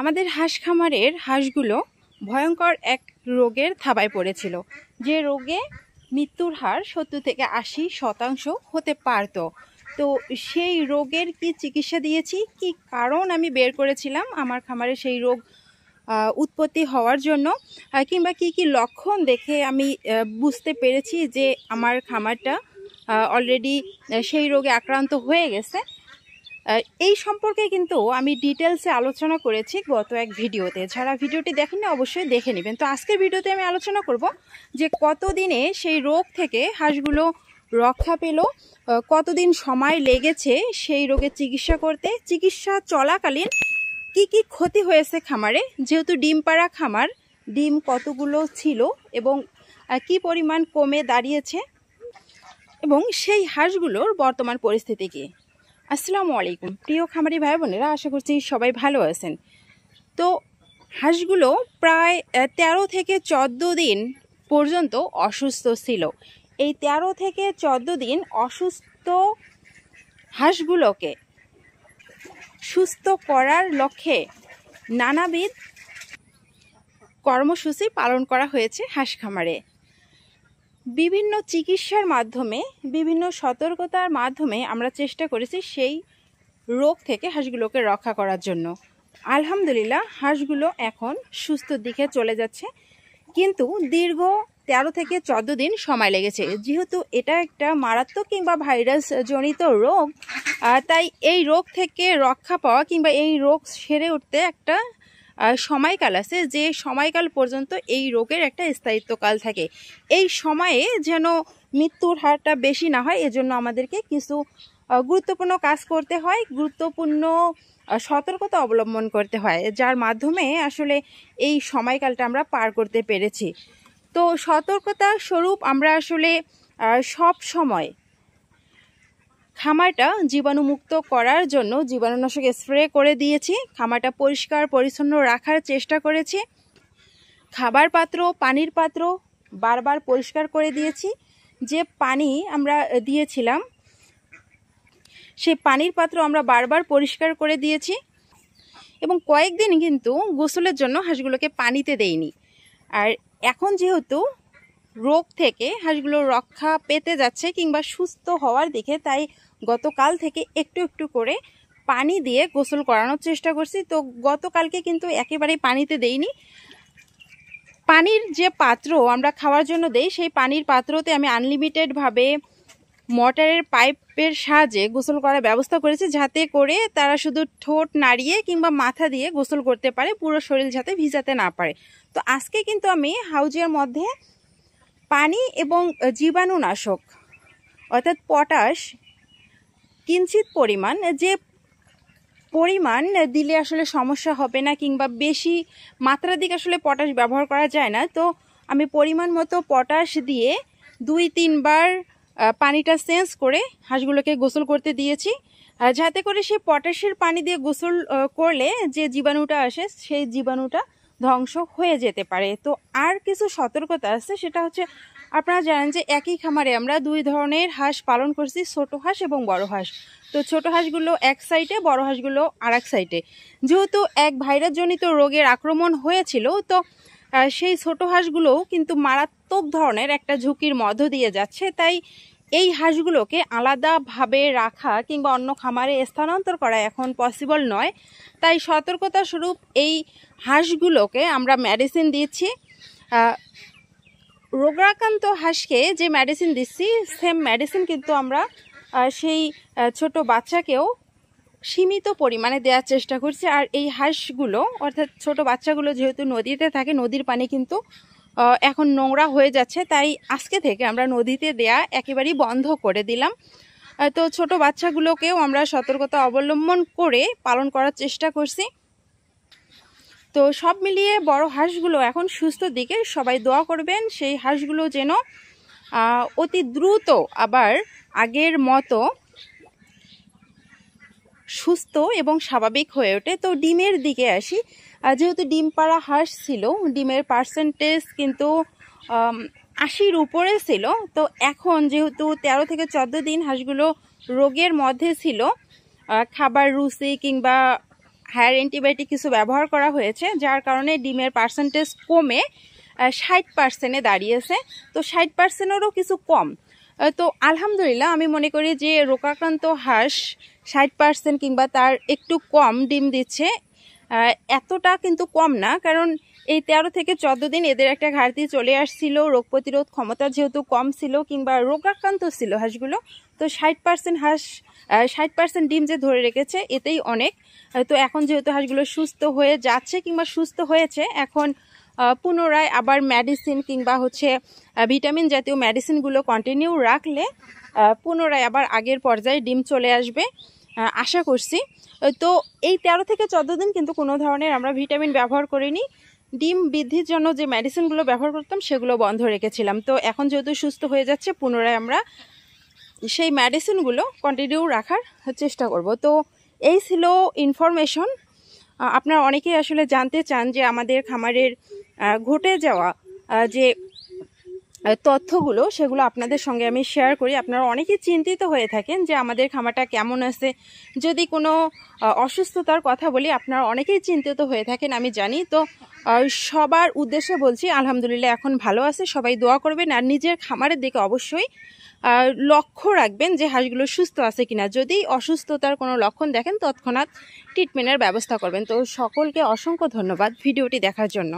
আমাদের হাঁস খামারের হাঁসগুলো ভয়ঙ্কর এক রোগের থাবায় পড়েছিল যে রোগে মৃত্যুর হার সত্তর থেকে আশি শতাংশ হতে পারত তো সেই রোগের কি চিকিৎসা দিয়েছি কি কারণ আমি বের করেছিলাম আমার খামারে সেই রোগ উৎপত্তি হওয়ার জন্য কিংবা কি কি লক্ষণ দেখে আমি বুঝতে পেরেছি যে আমার খামারটা অলরেডি সেই রোগে আক্রান্ত হয়ে গেছে এই সম্পর্কে কিন্তু আমি ডিটেলসে আলোচনা করেছি গত এক ভিডিওতে যারা ভিডিওটি দেখেন না অবশ্যই দেখে নেবেন তো আজকের ভিডিওতে আমি আলোচনা করব যে কতদিনে সেই রোগ থেকে হাঁসগুলো রক্ষা পেল কতদিন সময় লেগেছে সেই রোগের চিকিৎসা করতে চিকিৎসা চলাকালীন কি কি ক্ষতি হয়েছে খামারে যেহেতু ডিম পাড়া খামার ডিম কতগুলো ছিল এবং কি পরিমাণ কমে দাঁড়িয়েছে এবং সেই হাঁসগুলোর বর্তমান পরিস্থিতি কী আসসালামু আলাইকুম প্রিয় খামারি ভাই বোনেরা আশা করছি সবাই ভালো আছেন তো হাঁসগুলো প্রায় ১৩ থেকে চোদ্দ দিন পর্যন্ত অসুস্থ ছিল এই ১৩ থেকে চোদ্দ দিন অসুস্থ হাঁসগুলোকে সুস্থ করার লক্ষ্যে নানাবিধ কর্মসূচি পালন করা হয়েছে হাঁস খামারে বিভিন্ন চিকিৎসার মাধ্যমে বিভিন্ন সতর্কতার মাধ্যমে আমরা চেষ্টা করেছি সেই রোগ থেকে হাঁসগুলোকে রক্ষা করার জন্য আলহামদুলিল্লাহ হাঁসগুলো এখন সুস্থ দিকে চলে যাচ্ছে কিন্তু দীর্ঘ তেরো থেকে চোদ্দ দিন সময় লেগেছে যেহেতু এটা একটা মারাত্মক কিংবা ভাইরাস জনিত রোগ তাই এই রোগ থেকে রক্ষা পাওয়া কিংবা এই রোগ সেরে উঠতে একটা সময়কাল আছে যে সময়কাল পর্যন্ত এই রোগের একটা স্থায়িত্বকাল থাকে এই সময়ে যেন মৃত্যুর হারটা বেশি না হয় এজন্য আমাদেরকে কিছু গুরুত্বপূর্ণ কাজ করতে হয় গুরুত্বপূর্ণ সতর্কতা অবলম্বন করতে হয় যার মাধ্যমে আসলে এই সময়কালটা আমরা পার করতে পেরেছি তো সতর্কতা স্বরূপ আমরা আসলে সব সময় খামারটা জীবাণুমুক্ত করার জন্য জীবাণুনাশক স্প্রে করে দিয়েছি খামারটা পরিষ্কার পরিচ্ছন্ন রাখার চেষ্টা করেছি খাবার পাত্র পানির পাত্র বারবার পরিষ্কার করে দিয়েছি যে পানি আমরা দিয়েছিলাম সেই পানির পাত্র আমরা বারবার পরিষ্কার করে দিয়েছি এবং কয়েকদিন কিন্তু গোসলের জন্য হাঁসগুলোকে পানিতে দেইনি আর এখন যেহেতু রোগ থেকে হাঁসগুলো রক্ষা পেতে যাচ্ছে কিংবা সুস্থ হওয়ার দিকে তাই গতকাল থেকে একটু একটু করে পানি দিয়ে গোসল করানোর চেষ্টা করছি তো গতকালকে কিন্তু একেবারেই পানিতে দেইনি পানির যে পাত্র আমরা খাওয়ার জন্য দেই সেই পানির পাত্রতে আমি আনলিমিটেডভাবে মোটরের পাইপের সাহায্যে গোসল করার ব্যবস্থা করেছি যাতে করে তারা শুধু ঠোঁট নাড়িয়ে কিংবা মাথা দিয়ে গোসল করতে পারে পুরো শরীর যাতে ভিজাতে না পারে তো আজকে কিন্তু আমি হাউজের মধ্যে পানি এবং জীবাণুনাশক অর্থাৎ পটাশ কিঞ্চিত পরিমাণ যে পরিমাণ দিলে আসলে সমস্যা হবে না কিংবা বেশি মাত্রার দিকে আসলে পটাশ ব্যবহার করা যায় না তো আমি পরিমাণ মতো পটাশ দিয়ে দুই তিনবার পানিটা সেন্স করে হাঁসগুলোকে গোসল করতে দিয়েছি যাতে করে সেই পটাশের পানি দিয়ে গোসল করলে যে জীবাণুটা আসে সেই জীবাণুটা ধ্বংস হয়ে যেতে পারে তো আর কিছু সতর্কতা আছে সেটা হচ্ছে আপনারা জানেন যে একই খামারে আমরা দুই ধরনের হাঁস পালন করছি ছোট হাঁস এবং বড় হাঁস তো ছোট হাঁসগুলো এক সাইডে বড় হাঁসগুলো আর এক সাইডে যেহেতু এক ভাইরাসজনিত রোগের আক্রমণ হয়েছিল তো সেই ছোট হাঁসগুলোও কিন্তু মারাত্মক ধরনের একটা ঝুঁকির মধ্য দিয়ে যাচ্ছে তাই এই হাঁসগুলোকে আলাদাভাবে রাখা কিংবা অন্য খামারে স্থানান্তর করা এখন পসিবল নয় তাই সতর্কতা স্বরূপ এই হাঁসগুলোকে আমরা মেডিসিন দিচ্ছি রোগাক্রান্ত হাঁসকে যে মেডিসিন দিচ্ছি সেম মেডিসিন কিন্তু আমরা সেই ছোট বাচ্চাকেও সীমিত পরিমাণে দেওয়ার চেষ্টা করছি আর এই হাঁসগুলো অর্থাৎ ছোট বাচ্চাগুলো যেহেতু নদীতে থাকে নদীর পানি কিন্তু এখন নোংরা হয়ে যাচ্ছে তাই আজকে থেকে আমরা নদীতে দেয়া একেবারেই বন্ধ করে দিলাম তো ছোট বাচ্চাগুলোকেও আমরা সতর্কতা অবলম্বন করে পালন করার চেষ্টা করছি তো সব মিলিয়ে বড় হাঁসগুলো এখন সুস্থ দিকে সবাই দোয়া করবেন সেই হাঁসগুলো যেন অতি দ্রুত আবার আগের মতো সুস্থ এবং স্বাভাবিক হয়ে ওঠে তো ডিমের দিকে আসি যেহেতু ডিম পাড়া হাঁস ছিল ডিমের পার্সেন্টেজ কিন্তু আশির উপরে ছিল তো এখন যেহেতু ১৩ থেকে চোদ্দ দিন হাঁসগুলো রোগের মধ্যে ছিল খাবার রুচি কিংবা হায়ার অ্যান্টিবায়োটিক কিছু ব্যবহার করা হয়েছে যার কারণে ডিমের পার্সেন্টেজ কমে ষাট পার্সেন্টে দাঁড়িয়েছে তো ষাট পার্সেন্টেরও কিছু কম তো আলহামদুলিল্লাহ আমি মনে করি যে রোগাক্রান্ত হাঁস ষাট পার্সেন্ট কিংবা তার একটু কম ডিম দিচ্ছে এতটা কিন্তু কম না কারণ এই তেরো থেকে চোদ্দ দিন এদের একটা ঘাটতি চলে আসছিল রোগ প্রতিরোধ ক্ষমতা যেহেতু কম ছিল কিংবা রোগাক্রান্ত ছিল হাঁসগুলো তো ষাট পার্সেন্ট হাঁস ষাট পার্সেন্ট ডিম যে ধরে রেখেছে এতেই অনেক তো এখন যেহেতু হাঁসগুলো সুস্থ হয়ে যাচ্ছে কিংবা সুস্থ হয়েছে এখন পুনরায় আবার মেডিসিন কিংবা হচ্ছে ভিটামিন জাতীয় মেডিসিনগুলো কন্টিনিউ রাখলে পুনরায় আবার আগের পর্যায়ে ডিম চলে আসবে আশা করছি তো এই তেরো থেকে চোদ্দো দিন কিন্তু কোনো ধরনের আমরা ভিটামিন ব্যবহার করিনি ডিম বৃদ্ধির জন্য যে মেডিসিনগুলো ব্যবহার করতাম সেগুলো বন্ধ রেখেছিলাম তো এখন যেহেতু সুস্থ হয়ে যাচ্ছে পুনরায় আমরা সেই মেডিসিনগুলো কন্টিনিউ রাখার চেষ্টা করব তো এই ছিল ইনফরমেশন আপনারা অনেকেই আসলে জানতে চান যে আমাদের খামারের ঘটে যাওয়া যে তথ্যগুলো সেগুলো আপনাদের সঙ্গে আমি শেয়ার করি আপনারা অনেকেই চিন্তিত হয়ে থাকেন যে আমাদের খামারটা কেমন আছে যদি কোনো অসুস্থতার কথা বলি আপনারা অনেকেই চিন্তিত হয়ে থাকেন আমি জানি তো সবার উদ্দেশ্যে বলছি আলহামদুলিল্লাহ এখন ভালো আছে সবাই দোয়া করবেন আর নিজের খামারের দিকে অবশ্যই লক্ষ্য রাখবেন যে হাঁসগুলো সুস্থ আছে কিনা যদি অসুস্থতার কোনো লক্ষণ দেখেন তৎক্ষণাৎ ট্রিটমেন্টের ব্যবস্থা করবেন তো সকলকে অসংখ্য ধন্যবাদ ভিডিওটি দেখার জন্য